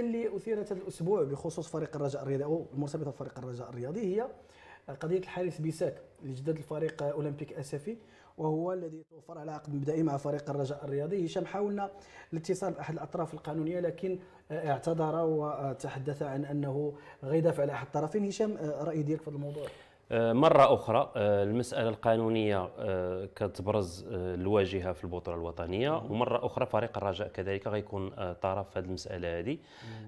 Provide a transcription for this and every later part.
القضيه اللي اثيرت هذا الاسبوع بخصوص فريق الرجاء الرياضي او المرتبطه بفريق الرجاء الرياضي هي قضيه الحارس بيساك اللي جدد الفريق اولمبيك اسفي وهو الذي توفر على عقد مبدئي مع فريق الرجاء الرياضي هشام حاولنا الاتصال باحد الاطراف القانونيه لكن اعتذر وتحدث عن انه غيدافع على احد الطرفين هشام راي ديالك في هذا الموضوع آه، مرة أخرى آه، المسألة القانونية آه، كتبرز الواجهة في البطولة الوطنية ومرة أخرى فريق الرجاء كذلك غيكون طرف في هذه المسألة هذه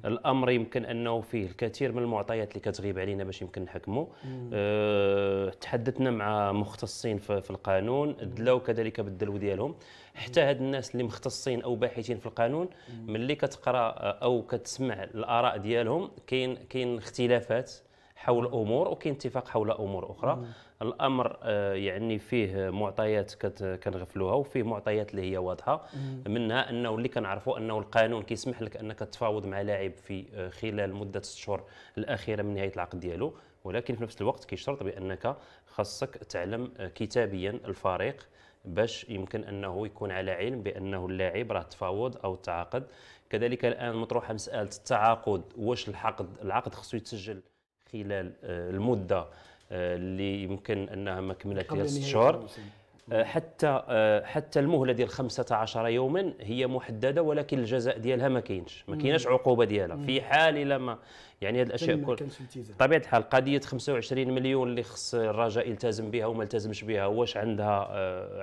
الأمر يمكن أنه فيه الكثير من المعطيات اللي كتغيب علينا باش يمكن نحكمه أه تحدثنا مع مختصين في القانون دلاو كذلك بالدلو ديالهم حتى هاد الناس اللي مختصين او باحثين في القانون ملي كتقرا او كتسمع الاراء ديالهم كاين كاين اختلافات حول امور وكاين اتفاق حول امور اخرى مم. الامر آه، يعني فيه معطيات كنغفلوها وفيه معطيات اللي هي واضحه مم. منها انه اللي كنعرفوا انه القانون كيسمح لك انك تفاوض مع لاعب في آه، خلال مده الشهور شهور الاخيره من نهايه العقد ديالو ولكن في نفس الوقت كيشترط بانك خاصك تعلم آه، كتابيا الفريق باش يمكن انه يكون على علم بانه اللاعب راه تفاوض او تعاقد كذلك الان مطروحه مساله التعاقد واش الحقد العقد خصو يتسجل خلال آه، المده آه، اللي يمكن انها ما كملت ديال شهور حتى آه، حتى المهله ديال 15 يوما هي محدده ولكن الجزاء ديالها ما كاينش ما كايناش عقوبه ديالها في حال الا ما يعني هذه الاشياء كل طبيعه الحال قضيه 25 مليون اللي خص الرجاء يلتزم بها وما يلتزمش بها واش عندها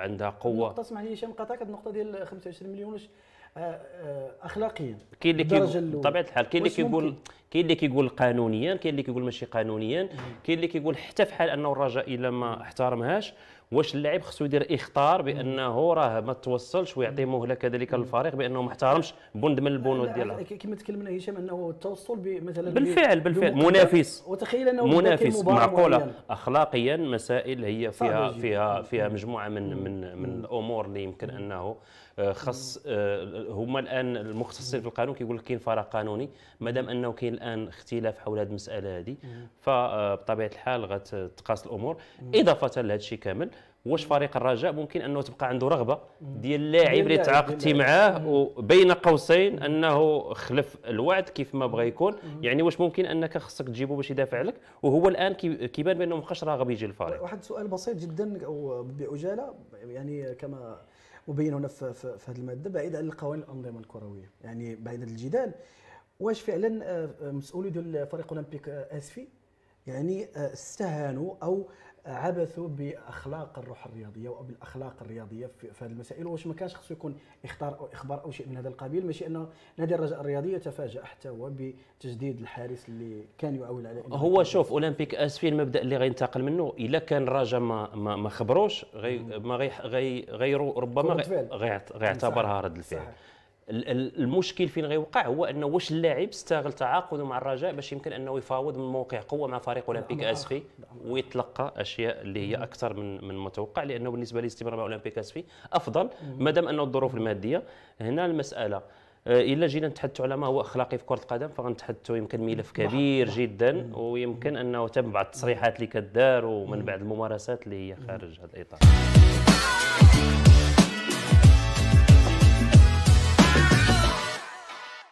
عندها قوه نقطه اسمح لي هشام قطعك النقطه ديال 25 مليون واش اخلاقيا كاين اللي بطبيعه الحال كاين اللي كيقول كاين اللي كيقول قانونيا كاين اللي كيقول ماشي قانونيا كاين اللي كيقول حتى في حال انه الرجاء الا ما احترمهاش واش اللاعب خصو يدير اخطار بانه راه ما توصلش ويعطي مهله كذلك للفريق بانه ما احترمش بند من البنود ديالها كما تكلمنا هشام انه التوصل مثلا بالفعل بالفعل منافس وتخيل انه منافس معقوله اخلاقيا مسائل هي فيها فيها فيها مجموعه من من من الامور اللي يمكن انه آه، خص هما الان المختصين في القانون كيقول لك كاين فراغ قانوني مادام انه كاين الان اختلاف حول هذه المساله هذه فبطبيعه الحال غتتقاس الامور اضافه لهذا الشيء كامل واش فريق الرجاء ممكن انه تبقى عنده رغبه ديال اللاعب اللي تعاقدتي معاه وبين قوسين انه خلف الوعد كيف ما بغى يكون يعني واش ممكن انك خصك تجيبه باش يدافع لك وهو الان كيبان بانه ما بقاش راغب يجي الفريق واحد السؤال بسيط جدا وبعجاله يعني كما مبين هنا في, في, في هذه الماده بعيد عن القوانين الانظمه الكرويه يعني بعيد عن الجدال واش فعلا آه، مسؤولي ديال فريق اولمبيك آه، اسفي يعني آه، استهانوا او عبثوا باخلاق الروح الرياضيه وبالاخلاق الرياضيه في, هذه المسائل واش ما كانش خصو يكون اختار او اخبار او شيء من هذا القبيل ماشي انه نادي الرجاء الرياضي تفاجا حتى هو بتجديد الحارس اللي كان يعول على هو شوف اولمبيك اسفي المبدا اللي غينتقل منه الا كان الرجاء ما ما, ما خبروش غي ما غي غيرو ربما غيعتبرها رد الفعل صحيح. المشكل فين غيوقع هو انه واش اللاعب استغل تعاقده مع الرجاء باش يمكن انه يفاوض من موقع قوه مع فريق اولمبيك اسفي ويتلقى اشياء اللي هي اكثر من من متوقع لانه بالنسبه لي مع اولمبيك اسفي افضل ما دام انه الظروف الماديه هنا المساله آه، الا جينا نتحدثوا على ما هو اخلاقي في كره القدم فغنتحدثوا يمكن ملف كبير جدا ويمكن انه تم بعض التصريحات اللي كدار ومن بعد الممارسات اللي هي خارج هذا الاطار